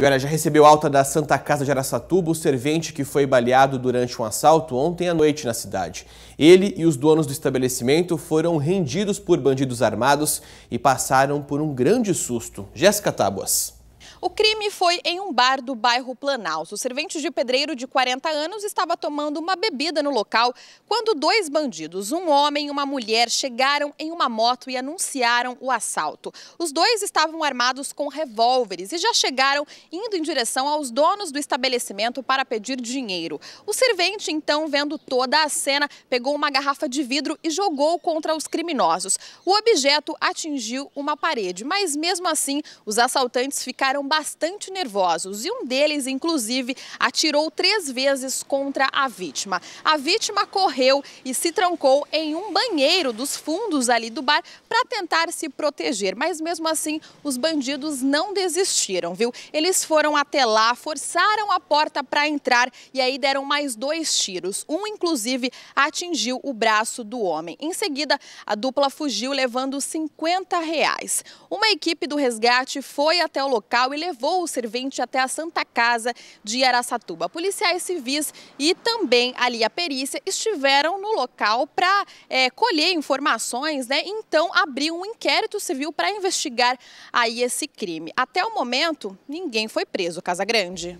Agora, já recebeu alta da Santa Casa de Araçatuba o servente que foi baleado durante um assalto ontem à noite na cidade. Ele e os donos do estabelecimento foram rendidos por bandidos armados e passaram por um grande susto. Jéssica Tábuas. O crime foi em um bar do bairro Planalto. O servente de pedreiro de 40 anos estava tomando uma bebida no local quando dois bandidos, um homem e uma mulher, chegaram em uma moto e anunciaram o assalto. Os dois estavam armados com revólveres e já chegaram indo em direção aos donos do estabelecimento para pedir dinheiro. O servente, então, vendo toda a cena, pegou uma garrafa de vidro e jogou contra os criminosos. O objeto atingiu uma parede, mas mesmo assim, os assaltantes ficaram bastante nervosos e um deles, inclusive, atirou três vezes contra a vítima. A vítima correu e se trancou em um banheiro dos fundos ali do bar para tentar se proteger, mas mesmo assim os bandidos não desistiram, viu? Eles foram até lá, forçaram a porta para entrar e aí deram mais dois tiros. Um, inclusive, atingiu o braço do homem. Em seguida, a dupla fugiu levando 50 reais. Uma equipe do resgate foi até o local e levou o servente até a Santa Casa de Araçatuba. Policiais civis e também ali a perícia estiveram no local para é, eh, colher informações, né? Então abriu um inquérito civil para investigar aí esse crime. Até o momento, ninguém foi preso, Casa Grande.